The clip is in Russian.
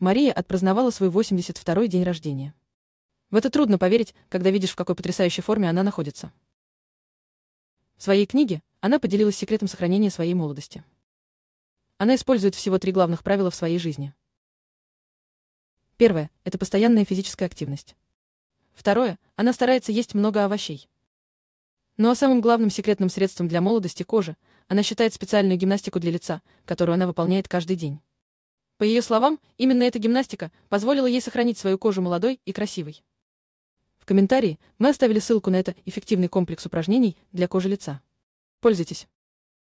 Мария отпраздновала свой 82-й день рождения. В это трудно поверить, когда видишь, в какой потрясающей форме она находится. В своей книге она поделилась секретом сохранения своей молодости. Она использует всего три главных правила в своей жизни. Первое – это постоянная физическая активность. Второе – она старается есть много овощей. Ну а самым главным секретным средством для молодости кожи она считает специальную гимнастику для лица, которую она выполняет каждый день. По ее словам, именно эта гимнастика позволила ей сохранить свою кожу молодой и красивой. В комментарии мы оставили ссылку на это эффективный комплекс упражнений для кожи лица. Пользуйтесь!